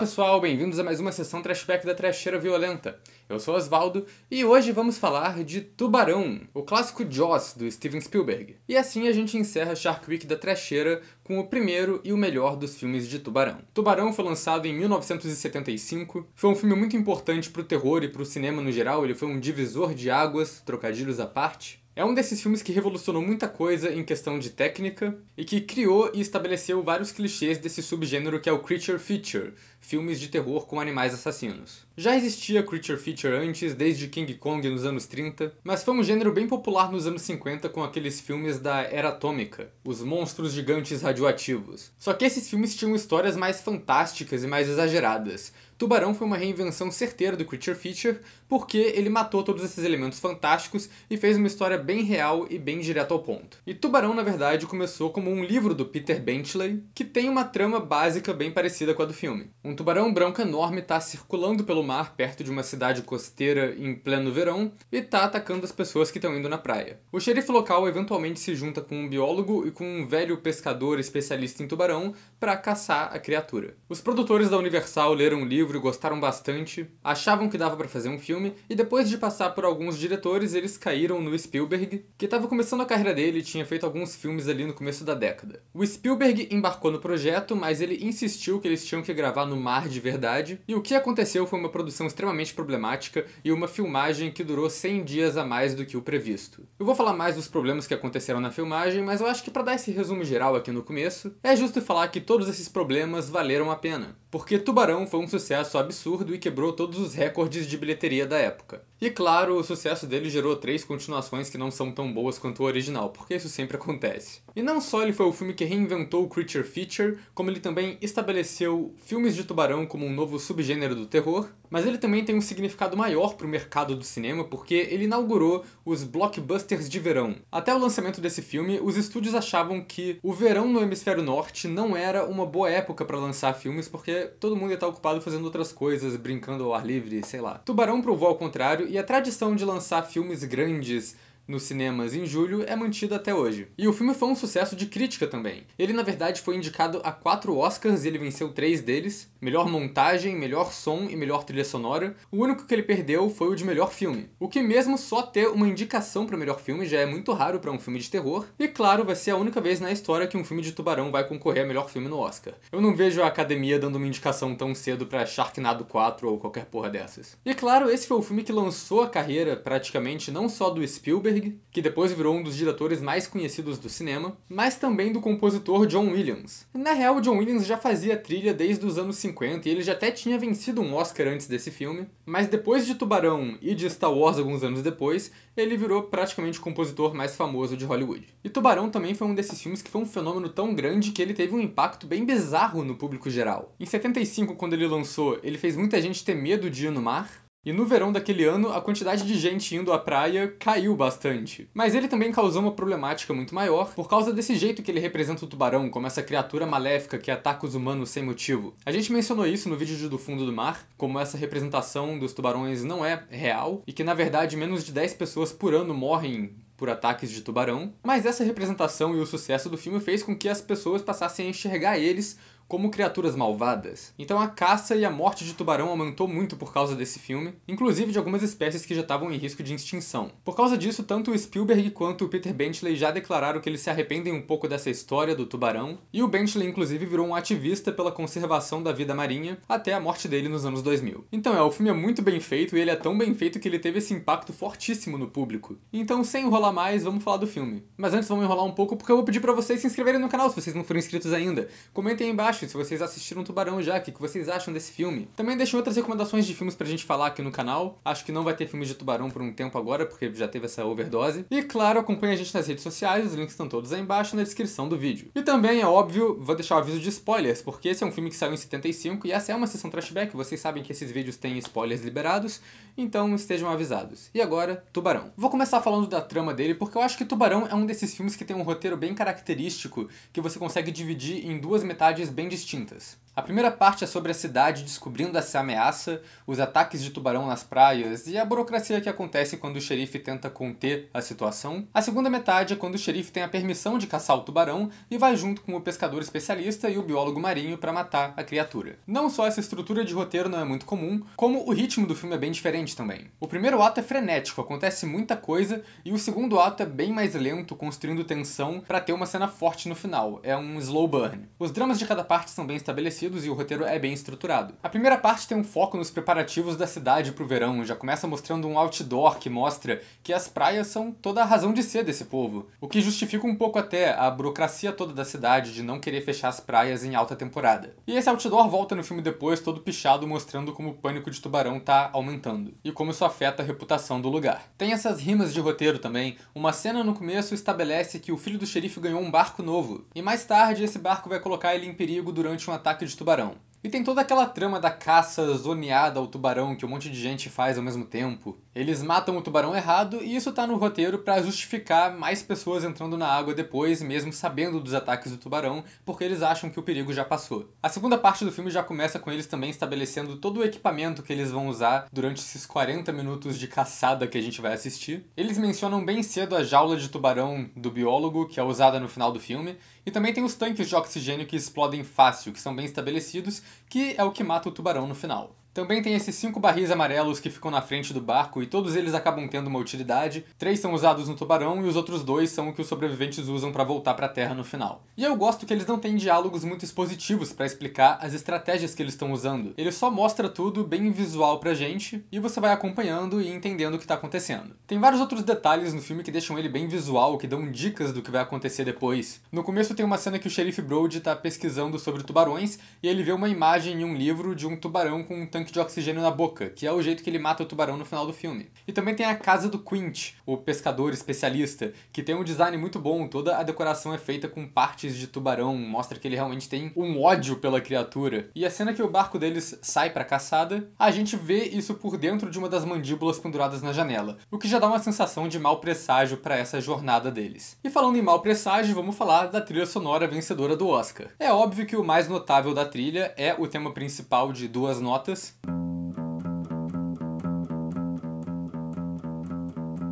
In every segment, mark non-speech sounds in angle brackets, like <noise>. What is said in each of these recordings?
pessoal, bem-vindos a mais uma sessão Trashback da Trasheira Violenta. Eu sou Osvaldo e hoje vamos falar de Tubarão, o clássico Joss do Steven Spielberg. E assim a gente encerra Shark Week da Trasheira com o primeiro e o melhor dos filmes de Tubarão. Tubarão foi lançado em 1975, foi um filme muito importante para o terror e para o cinema no geral, ele foi um divisor de águas, trocadilhos à parte. É um desses filmes que revolucionou muita coisa em questão de técnica e que criou e estabeleceu vários clichês desse subgênero que é o creature feature, filmes de terror com animais assassinos. Já existia creature feature antes, desde King Kong nos anos 30, mas foi um gênero bem popular nos anos 50 com aqueles filmes da era atômica, os monstros gigantes radioativos. Só que esses filmes tinham histórias mais fantásticas e mais exageradas, Tubarão foi uma reinvenção certeira do Creature Feature, porque ele matou todos esses elementos fantásticos e fez uma história bem real e bem direto ao ponto. E Tubarão, na verdade, começou como um livro do Peter Benchley, que tem uma trama básica bem parecida com a do filme. Um tubarão branco enorme está circulando pelo mar perto de uma cidade costeira em pleno verão e está atacando as pessoas que estão indo na praia. O xerife local eventualmente se junta com um biólogo e com um velho pescador especialista em tubarão para caçar a criatura. Os produtores da Universal leram o livro livro gostaram bastante, achavam que dava para fazer um filme, e depois de passar por alguns diretores, eles caíram no Spielberg, que estava começando a carreira dele e tinha feito alguns filmes ali no começo da década. O Spielberg embarcou no projeto, mas ele insistiu que eles tinham que gravar no mar de verdade, e o que aconteceu foi uma produção extremamente problemática e uma filmagem que durou 100 dias a mais do que o previsto. Eu vou falar mais dos problemas que aconteceram na filmagem, mas eu acho que para dar esse resumo geral aqui no começo, é justo falar que todos esses problemas valeram a pena, porque Tubarão foi um sucesso sucesso absurdo e quebrou todos os recordes de bilheteria da época. E claro, o sucesso dele gerou três continuações que não são tão boas quanto o original, porque isso sempre acontece. E não só ele foi o filme que reinventou o creature feature, como ele também estabeleceu filmes de tubarão como um novo subgênero do terror, mas ele também tem um significado maior para o mercado do cinema porque ele inaugurou os blockbusters de verão. Até o lançamento desse filme, os estúdios achavam que o verão no hemisfério norte não era uma boa época para lançar filmes porque todo mundo ia estar ocupado fazendo outras coisas, brincando ao ar livre, sei lá. Tubarão provou ao contrário, e a tradição de lançar filmes grandes nos cinemas em julho é mantida até hoje. E o filme foi um sucesso de crítica também. Ele, na verdade, foi indicado a quatro Oscars e ele venceu três deles: melhor montagem, melhor som e melhor trilha sonora. O único que ele perdeu foi o de melhor filme. O que, mesmo só ter uma indicação para melhor filme, já é muito raro para um filme de terror. E, claro, vai ser a única vez na história que um filme de tubarão vai concorrer a melhor filme no Oscar. Eu não vejo a academia dando uma indicação tão cedo para Sharknado 4 ou qualquer porra dessas. E, claro, esse foi o filme que lançou a carreira praticamente não só do Spielberg, que depois virou um dos diretores mais conhecidos do cinema, mas também do compositor John Williams. Na real, John Williams já fazia trilha desde os anos 50 e ele já até tinha vencido um Oscar antes desse filme, mas depois de Tubarão e de Star Wars alguns anos depois, ele virou praticamente o compositor mais famoso de Hollywood. E Tubarão também foi um desses filmes que foi um fenômeno tão grande que ele teve um impacto bem bizarro no público geral. Em 75, quando ele lançou, ele fez muita gente ter medo de ir no mar, e no verão daquele ano, a quantidade de gente indo à praia caiu bastante. Mas ele também causou uma problemática muito maior por causa desse jeito que ele representa o tubarão como essa criatura maléfica que ataca os humanos sem motivo. A gente mencionou isso no vídeo de Do Fundo do Mar, como essa representação dos tubarões não é real e que na verdade menos de 10 pessoas por ano morrem por ataques de tubarão, mas essa representação e o sucesso do filme fez com que as pessoas passassem a enxergar eles como criaturas malvadas. Então a caça e a morte de tubarão aumentou muito por causa desse filme, inclusive de algumas espécies que já estavam em risco de extinção. Por causa disso, tanto o Spielberg quanto o Peter Benchley já declararam que eles se arrependem um pouco dessa história do tubarão, e o Benchley inclusive virou um ativista pela conservação da vida marinha até a morte dele nos anos 2000. Então é, o filme é muito bem feito e ele é tão bem feito que ele teve esse impacto fortíssimo no público. Então, sem enrolar mais, vamos falar do filme. Mas antes vamos enrolar um pouco porque eu vou pedir para vocês se inscreverem no canal se vocês não foram inscritos ainda. Comentem aí embaixo embaixo se vocês assistiram Tubarão já, o que, vocês acham desse filme. Também deixem outras recomendações de filmes pra gente falar aqui no canal. Acho que não vai ter filmes de Tubarão por um tempo agora, porque já teve essa overdose. E claro, acompanha a gente nas redes sociais, os links estão todos aí embaixo na descrição do vídeo. E também, é óbvio, vou deixar o aviso de spoilers, porque esse é um filme que saiu em 75 e essa é uma sessão trashback, vocês sabem que esses vídeos têm spoilers liberados, então estejam avisados. E agora, Tubarão. Vou começar falando da trama dele, porque eu acho que Tubarão é um desses filmes que tem um roteiro bem característico, que você consegue dividir em duas metades bem distintas. A primeira parte é sobre a cidade descobrindo essa ameaça, os ataques de tubarão nas praias e a burocracia que acontece quando o xerife tenta conter a situação. A segunda metade é quando o xerife tem a permissão de caçar o tubarão e vai junto com o pescador especialista e o biólogo marinho para matar a criatura. Não só essa estrutura de roteiro não é muito comum, como o ritmo do filme é bem diferente também. O primeiro ato é frenético, acontece muita coisa, e o segundo ato é bem mais lento, construindo tensão para ter uma cena forte no final. É um slow burn. Os dramas de cada parte são bem estabelecidos acontecidos e o roteiro é bem estruturado. A primeira parte tem um foco nos preparativos da cidade para o verão, já começa mostrando um outdoor que mostra que as praias são toda a razão de ser desse povo, o que justifica um pouco até a burocracia toda da cidade de não querer fechar as praias em alta temporada. E esse outdoor volta no filme depois todo pichado mostrando como o pânico de tubarão está aumentando e como isso afeta a reputação do lugar. Tem essas rimas de roteiro também. Uma cena no começo estabelece que o filho do xerife ganhou um barco novo e mais tarde esse barco vai colocar ele em perigo durante um ataque de tubarão. E tem toda aquela trama da caça zoneada ao tubarão que um monte de gente faz ao mesmo tempo. Eles matam o tubarão errado e isso tá no roteiro para justificar mais pessoas entrando na água depois, mesmo sabendo dos ataques do tubarão, porque eles acham que o perigo já passou. A segunda parte do filme já começa com eles também estabelecendo todo o equipamento que eles vão usar durante esses 40 minutos de caçada que a gente vai assistir. Eles mencionam bem cedo a jaula de tubarão do biólogo, que é usada no final do filme, e também tem os tanques de oxigênio que explodem fácil, que são bem estabelecidos, que é o que mata o tubarão no final. Também tem esses cinco barris amarelos que ficam na frente do barco e todos eles acabam tendo uma utilidade. Três são usados no tubarão e os outros dois são o que os sobreviventes usam para voltar para a Terra no final. E eu gosto que eles não têm diálogos muito expositivos para explicar as estratégias que eles estão usando. Ele só mostra tudo bem visual pra gente e você vai acompanhando e entendendo o que está acontecendo. Tem vários outros detalhes no filme que deixam ele bem visual, que dão dicas do que vai acontecer depois. No começo tem uma cena que o xerife Brody está pesquisando sobre tubarões e ele vê uma imagem em um livro de um tubarão com um tanque tanque de oxigênio na boca, que é o jeito que ele mata o tubarão no final do filme. E também tem a casa do Quint, o pescador especialista, que tem um design muito bom, toda a decoração é feita com partes de tubarão, mostra que ele realmente tem um ódio pela criatura. E a cena que o barco deles sai pra caçada, a gente vê isso por dentro de uma das mandíbulas penduradas na janela, o que já dá uma sensação de mau presságio para essa jornada deles. E falando em mau presságio, vamos falar da trilha sonora vencedora do Oscar. É óbvio que o mais notável da trilha é o tema principal de duas notas, guys.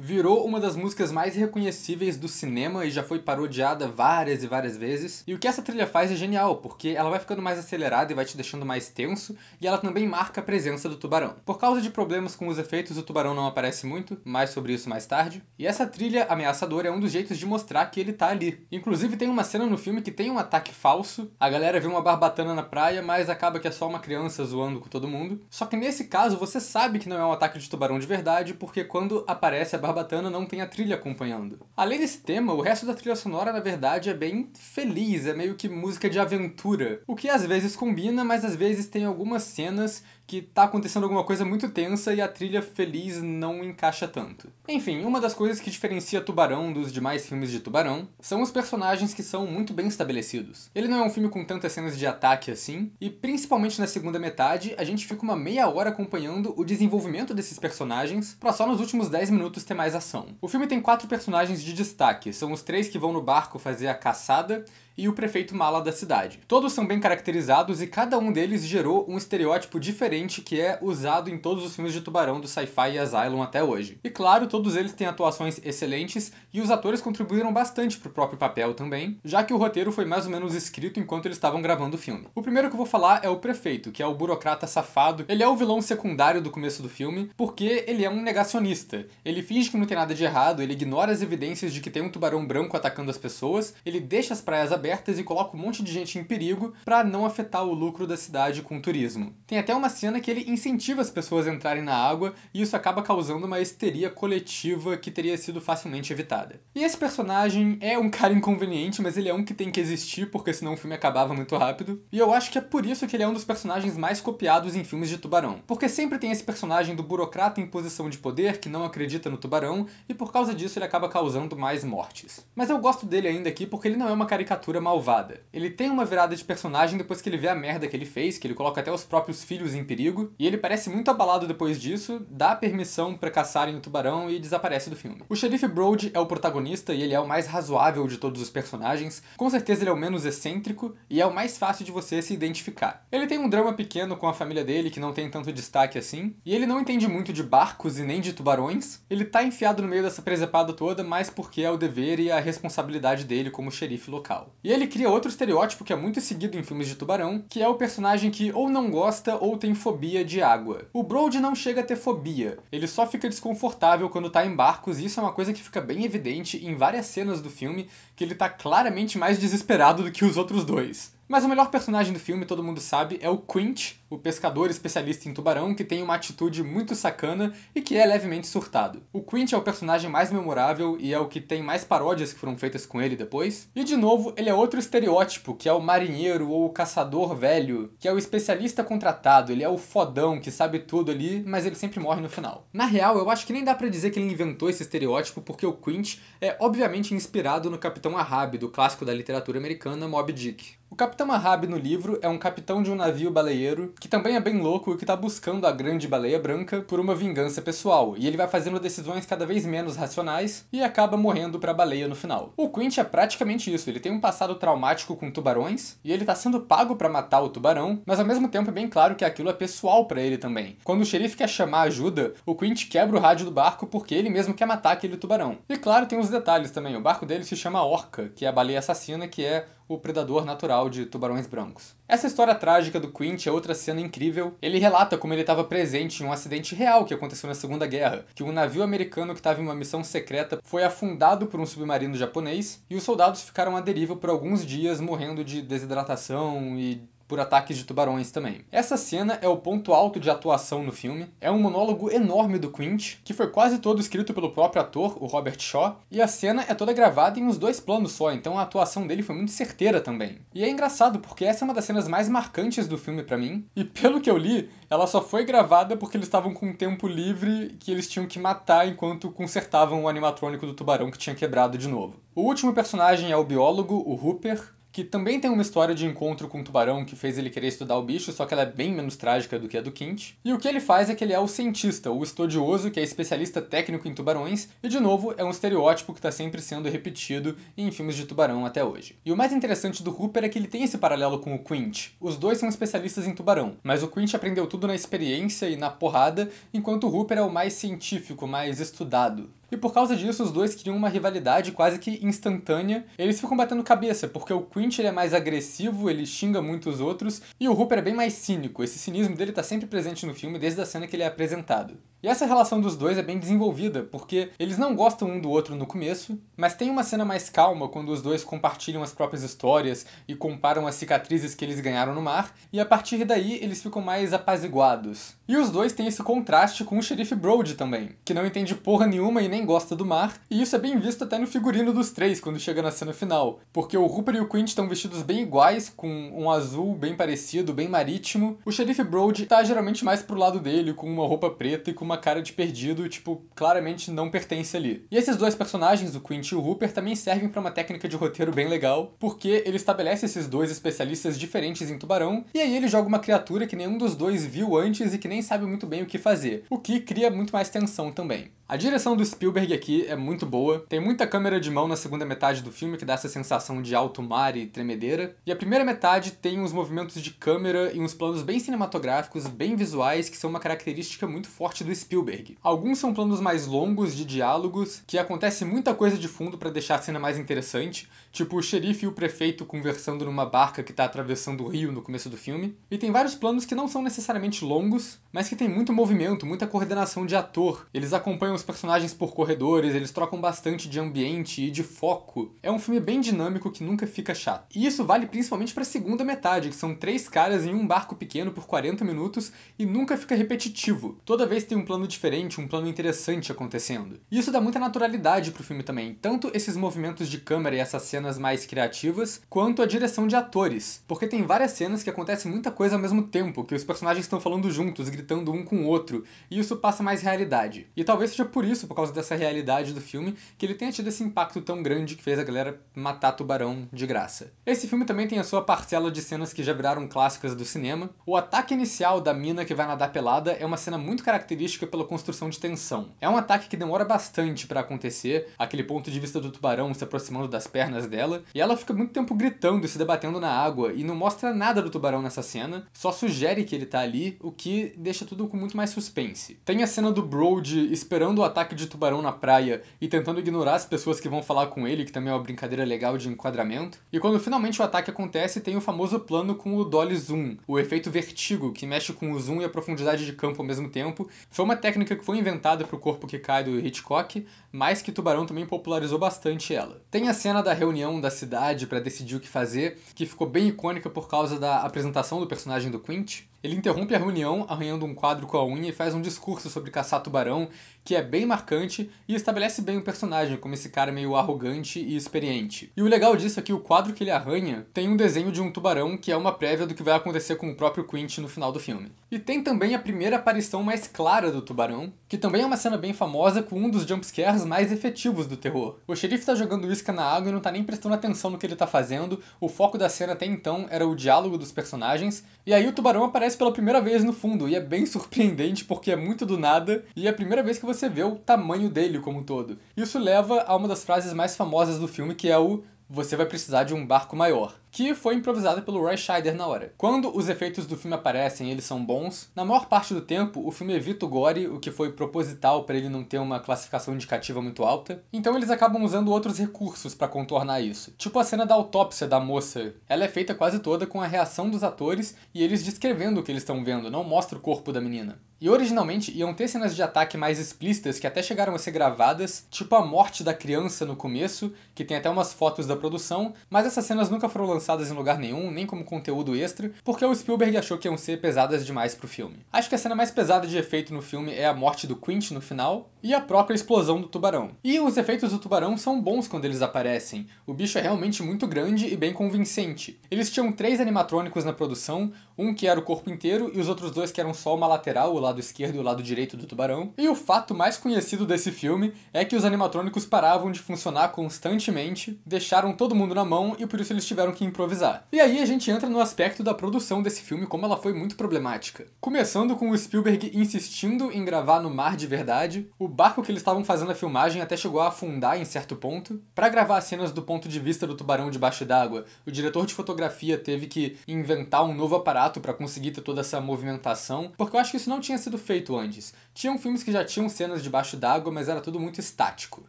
virou uma das músicas mais reconhecíveis do cinema e já foi parodiada várias e várias vezes. E o que essa trilha faz é genial, porque ela vai ficando mais acelerada e vai te deixando mais tenso, e ela também marca a presença do tubarão. Por causa de problemas com os efeitos, o tubarão não aparece muito, mais sobre isso mais tarde. E essa trilha ameaçadora é um dos jeitos de mostrar que ele tá ali. Inclusive tem uma cena no filme que tem um ataque falso, a galera vê uma barbatana na praia, mas acaba que é só uma criança zoando com todo mundo. Só que nesse caso você sabe que não é um ataque de tubarão de verdade, porque quando aparece a barbatana Sorocabana não tem a trilha acompanhando. Além desse tema, o resto da trilha sonora, na verdade, é bem feliz, é meio que música de aventura, o que às vezes combina, mas às vezes tem algumas cenas que tá acontecendo alguma coisa muito tensa e a trilha feliz não encaixa tanto. Enfim, uma das coisas que diferencia Tubarão dos demais filmes de Tubarão são os personagens que são muito bem estabelecidos. Ele não é um filme com tantas cenas de ataque assim, e principalmente na segunda metade, a gente fica uma meia hora acompanhando o desenvolvimento desses personagens, para só nos últimos 10 minutos ter mais ação. O filme tem quatro personagens de destaque, são os três que vão no barco fazer a caçada e o prefeito mala da cidade. Todos são bem caracterizados e cada um deles gerou um estereótipo diferente que é usado em todos os filmes de tubarão do sci-fi e Asylum até hoje. E claro, todos eles têm atuações excelentes e os atores contribuíram bastante pro próprio papel também, já que o roteiro foi mais ou menos escrito enquanto eles estavam gravando o filme. O primeiro que eu vou falar é o prefeito, que é o burocrata safado. Ele é o vilão secundário do começo do filme porque ele é um negacionista. Ele finge que não tem nada de errado, ele ignora as evidências de que tem um tubarão branco atacando as pessoas, ele deixa as praias abertas abertas e coloca um monte de gente em perigo para não afetar o lucro da cidade com o turismo. Tem até uma cena que ele incentiva as pessoas a entrarem na água e isso acaba causando uma histeria coletiva que teria sido facilmente evitada. E esse personagem é um cara inconveniente, mas ele é um que tem que existir porque senão o filme acabava muito rápido. E eu acho que é por isso que ele é um dos personagens mais copiados em filmes de tubarão. Porque sempre tem esse personagem do burocrata em posição de poder que não acredita no tubarão e por causa disso ele acaba causando mais mortes. Mas eu gosto dele ainda aqui porque ele não é uma caricatura malvada. Ele tem uma virada de personagem depois que ele vê a merda que ele fez, que ele coloca até os próprios filhos em perigo, e ele parece muito abalado depois disso, dá permissão para caçarem o tubarão e desaparece do filme. O xerife Brode é o protagonista e ele é o mais razoável de todos os personagens, com certeza ele é o menos excêntrico e é o mais fácil de você se identificar. Ele tem um drama pequeno com a família dele que não tem tanto destaque assim, e ele não entende muito de barcos e nem de tubarões, ele tá enfiado no meio dessa presepada toda mais porque é o dever e a responsabilidade dele como xerife local. E ele cria outro estereótipo que é muito seguido em filmes de tubarão, que é o personagem que ou não gosta ou tem fobia de água. O Brody não chega a ter fobia, ele só fica desconfortável quando tá em barcos, e isso é uma coisa que fica bem evidente em várias cenas do filme, que ele tá claramente mais desesperado do que os outros dois. Mas o melhor personagem do filme, todo mundo sabe, é o Quint, o pescador especialista em tubarão que tem uma atitude muito sacana e que é levemente surtado. O Quint é o personagem mais memorável e é o que tem mais paródias que foram feitas com ele depois. E de novo, ele é outro estereótipo, que é o marinheiro ou o caçador velho, que é o especialista contratado, ele é o fodão que sabe tudo ali, mas ele sempre morre no final. Na real, eu acho que nem dá para dizer que ele inventou esse estereótipo porque o Quint é obviamente inspirado no Capitão Ahab do clássico da literatura americana Mob Dick. O Capitão Ahab no livro é um capitão de um navio baleeiro que também é bem louco e que está buscando a grande baleia branca por uma vingança pessoal, e ele vai fazendo decisões cada vez menos racionais e acaba morrendo para a baleia no final. O Quint é praticamente isso, ele tem um passado traumático com tubarões e ele está sendo pago para matar o tubarão, mas ao mesmo tempo é bem claro que aquilo é pessoal para ele também. Quando o xerife quer chamar ajuda, o Quint quebra o rádio do barco porque ele mesmo quer matar aquele tubarão. E claro, tem uns detalhes também, o barco dele se chama Orca, que é a baleia assassina que é o predador natural de tubarões brancos. Essa história trágica do Quint é outra cena incrível. Ele relata como ele estava presente em um acidente real que aconteceu na Segunda Guerra, que um navio americano que estava em uma missão secreta foi afundado por um submarino japonês e os soldados ficaram à deriva por alguns dias morrendo de desidratação e por ataques de tubarões também. Essa cena é o ponto alto de atuação no filme. É um monólogo enorme do Quint, que foi quase todo escrito pelo próprio ator, o Robert Shaw, e a cena é toda gravada em uns dois planos só, então a atuação dele foi muito certeira também. E é engraçado porque essa é uma das cenas mais marcantes do filme para mim, e pelo que eu li, ela só foi gravada porque eles estavam com tempo livre que eles tinham que matar enquanto consertavam o animatrônico do tubarão que tinha quebrado de novo. O último personagem é o biólogo, o Hooper, que também tem uma história de encontro com o tubarão que fez ele querer estudar o bicho, só que ela é bem menos trágica do que a do Quint. E o que ele faz é que ele é o cientista, o estudioso, que é especialista técnico em tubarões, e de novo, é um estereótipo que está sempre sendo repetido em filmes de tubarão até hoje. E o mais interessante do Hooper é que ele tem esse paralelo com o Quint. Os dois são especialistas em tubarão, mas o Quint aprendeu tudo na experiência e na porrada, enquanto o Hooper é o mais científico, mais estudado. E por causa disso, os dois criam uma rivalidade quase que instantânea. Eles ficam batendo cabeça, porque o Quint ele é mais agressivo, ele xinga muitos outros, e o Hooper é bem mais cínico. Esse cinismo dele tá sempre presente no filme desde a cena que ele é apresentado. E essa relação dos dois é bem desenvolvida, porque eles não gostam um do outro no começo, mas tem uma cena mais calma quando os dois compartilham as próprias histórias e comparam as cicatrizes que eles ganharam no mar, e a partir daí eles ficam mais apaziguados. E os dois têm esse contraste com o xerife Brody também, que não entende porra nenhuma e nem gosta do mar, e isso é bem visto até no figurino dos três quando chega na cena final, porque o Rupert e o Quint estão vestidos bem iguais, com um azul bem parecido, bem marítimo. O xerife Brody tá geralmente mais pro lado dele, com uma roupa preta e com uma cara de perdido, tipo, claramente não pertence ali. E esses dois personagens, o Quint e o Hooper, também servem para uma técnica de roteiro bem legal, porque ele estabelece esses dois especialistas diferentes em tubarão, e aí ele joga uma criatura que nenhum dos dois viu antes e que nem sabe muito bem o que fazer, o que cria muito mais tensão também. A direção do Spielberg aqui é muito boa, tem muita câmera de mão na segunda metade do filme que dá essa sensação de alto mar e tremedeira, e a primeira metade tem uns movimentos de câmera e uns planos bem cinematográficos, bem visuais, que são uma característica muito forte do Spielberg. Alguns são planos mais longos de diálogos, que acontece muita coisa de fundo para deixar a cena mais interessante, tipo o xerife e o prefeito conversando numa barca que está atravessando o rio no começo do filme, e tem vários planos que não são necessariamente longos, mas que tem muito movimento, muita coordenação de ator. Eles acompanham os personagens por corredores, eles trocam bastante de ambiente e de foco. É um filme bem dinâmico que nunca fica chato. E isso vale principalmente para a segunda metade, que são três caras em um barco pequeno por 40 minutos e nunca fica repetitivo. Toda vez tem um plano diferente, um plano interessante acontecendo. E isso dá muita naturalidade pro filme também, tanto esses movimentos de câmera e essas cenas mais criativas, quanto a direção de atores, porque tem várias cenas que acontece muita coisa ao mesmo tempo, que os personagens estão falando juntos, gritando um com o outro, e isso passa mais realidade. E talvez seja por isso, por causa dessa realidade do filme, que ele tenha tido esse impacto tão grande que fez a galera matar tubarão de graça. Esse filme também tem a sua parcela de cenas que já viraram clássicas do cinema. O ataque inicial da mina que vai nadar pelada é uma cena muito característica pela construção de tensão. É um ataque que demora bastante para acontecer, aquele ponto de vista do tubarão se aproximando das pernas dela, e ela fica muito tempo gritando e se debatendo na água e não mostra nada do tubarão nessa cena, só sugere que ele tá ali, o que deixa tudo com muito mais suspense. Tem a cena do Brode esperando filmando o ataque de tubarão na praia e tentando ignorar as pessoas que vão falar com ele, que também é uma brincadeira legal de enquadramento. E quando finalmente o ataque acontece, tem o famoso plano com o dolly zoom, o efeito vertigo, que mexe com o zoom e a profundidade de campo ao mesmo tempo. Foi uma técnica que foi inventada para o corpo que cai do Hitchcock, mas que Tubarão também popularizou bastante ela. Tem a cena da reunião da cidade para decidir o que fazer, que ficou bem icônica por causa da apresentação do personagem do Quint, ele interrompe a reunião arranhando um quadro com a unha e faz um discurso sobre caçar tubarão, que é bem marcante e estabelece bem o personagem como esse cara meio arrogante e experiente. E o legal disso é que o quadro que ele arranha tem um desenho de um tubarão que é uma prévia do que vai acontecer com o próprio Quint no final do filme. E tem também a primeira aparição mais clara do tubarão, que também é uma cena bem famosa com um dos jumpscares mais efetivos do terror. O xerife tá jogando isca na água e não tá nem prestando atenção no que ele tá fazendo, o foco da cena até então era o diálogo dos personagens, e aí o tubarão aparece aparece pela primeira vez no fundo, e é bem <laughs> surpreendente porque é muito do nada, e é a primeira vez que você vê o tamanho dele como um todo. Isso leva a uma das frases mais famosas do filme, que é o você vai precisar de um barco maior que foi improvisada pelo Roy Scheider na hora. Quando os efeitos do filme aparecem eles são bons, na maior parte do tempo o filme evita o gore, o que foi proposital para ele não ter uma classificação indicativa muito alta, então eles acabam usando outros recursos para contornar isso. Tipo a cena da autópsia da moça. Ela é feita quase toda com a reação dos atores e eles descrevendo o que eles estão vendo, não mostra o corpo da menina. E originalmente iam ter cenas de ataque mais explícitas que até chegaram a ser gravadas, tipo a morte da criança no começo, que tem até umas fotos da produção, mas essas cenas nunca foram lançadas em lugar nenhum, nem como conteúdo extra, porque o Spielberg achou que iam ser pesadas demais pro filme. Acho que a cena mais pesada de efeito no filme é a morte do Quint no final e a própria explosão do tubarão. E os efeitos do tubarão são bons quando eles aparecem. O bicho é realmente muito grande e bem convincente. Eles tinham três animatrônicos na produção, um que era o corpo inteiro e os outros dois que eram só uma lateral, o lado esquerdo e o lado direito do tubarão. E o fato mais conhecido desse filme é que os animatrônicos paravam de funcionar constantemente, deixaram todo mundo na mão e por isso eles tiveram que improvisar. E aí a gente entra no aspecto da produção desse filme, como ela foi muito problemática. Começando com o Spielberg insistindo em gravar no mar de verdade, o barco que eles estavam fazendo a filmagem até chegou a afundar em certo ponto. Para gravar as cenas do ponto de vista do tubarão debaixo d'água, o diretor de fotografia teve que inventar um novo aparato para conseguir ter toda essa movimentação, porque eu acho que isso não tinha tinha sido feito antes. Tinham filmes que já tinham cenas debaixo d'água, mas era tudo muito estático.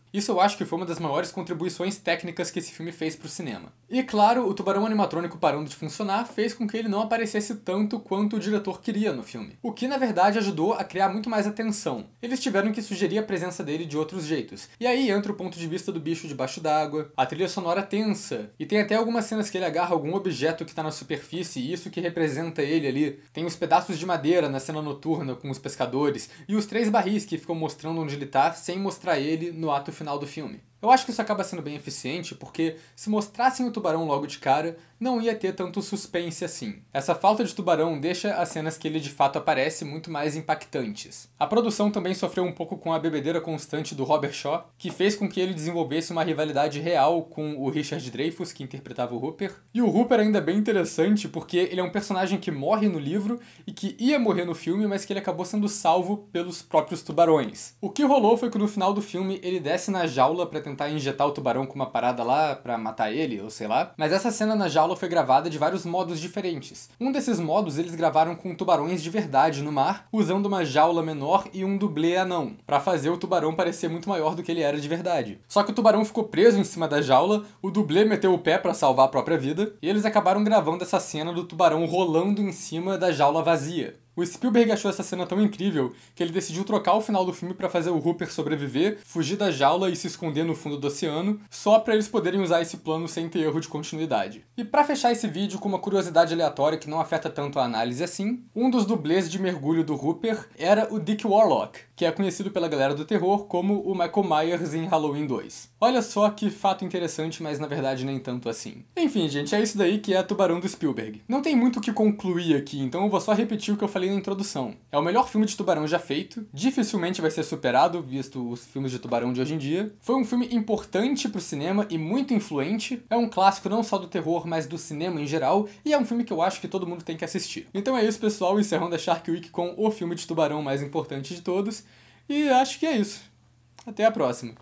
Isso eu acho que foi uma das maiores contribuições técnicas que esse filme fez pro cinema. E claro, o tubarão animatrônico parando de funcionar fez com que ele não aparecesse tanto quanto o diretor queria no filme, o que na verdade ajudou a criar muito mais atenção. Eles tiveram que sugerir a presença dele de outros jeitos. E aí entra o ponto de vista do bicho debaixo d'água, a trilha sonora tensa, e tem até algumas cenas que ele agarra algum objeto que está na superfície e isso que representa ele ali. Tem os pedaços de madeira na cena noturna com os pescadores, e os três barris que ficam mostrando onde ele tá sem mostrar ele no ato final do filme. Eu acho que isso acaba sendo bem eficiente porque, se mostrassem o tubarão logo de cara, não ia ter tanto suspense assim. Essa falta de tubarão deixa as cenas que ele de fato aparece muito mais impactantes. A produção também sofreu um pouco com a bebedeira constante do Robert Shaw, que fez com que ele desenvolvesse uma rivalidade real com o Richard Dreyfuss, que interpretava o Hooper. E o Hooper ainda é bem interessante porque ele é um personagem que morre no livro e que ia morrer no filme, mas que ele acabou sendo salvo pelos próprios tubarões. O que rolou foi que no final do filme ele desce na jaula para tentar injetar o tubarão com uma parada lá para matar ele, ou sei lá. Mas essa cena na jaula foi gravada de vários modos diferentes. Um desses modos eles gravaram com tubarões de verdade no mar, usando uma jaula menor e um dublê anão, para fazer o tubarão parecer muito maior do que ele era de verdade. Só que o tubarão ficou preso em cima da jaula, o dublê meteu o pé para salvar a própria vida, e eles acabaram gravando essa cena do tubarão rolando em cima da jaula vazia. O Spielberg achou essa cena tão incrível que ele decidiu trocar o final do filme para fazer o Hooper sobreviver, fugir da jaula e se esconder no fundo do oceano, só para eles poderem usar esse plano sem ter erro de continuidade. E para fechar esse vídeo com uma curiosidade aleatória que não afeta tanto a análise assim, um dos dublês de mergulho do Hooper era o Dick Warlock, que é conhecido pela galera do terror como o Michael Myers em Halloween 2. Olha só que fato interessante, mas na verdade nem tanto assim. Enfim, gente, é isso daí que é Tubarão do Spielberg. Não tem muito o que concluir aqui, então eu vou só repetir o que eu falei falei na introdução. É o melhor filme de tubarão já feito, dificilmente vai ser superado, visto os filmes de tubarão de hoje em dia. Foi um filme importante pro cinema e muito influente, é um clássico não só do terror, mas do cinema em geral, e é um filme que eu acho que todo mundo tem que assistir. Então é isso, pessoal, encerrando a Shark Week com o filme de tubarão mais importante de todos, e acho que é isso. Até a próxima.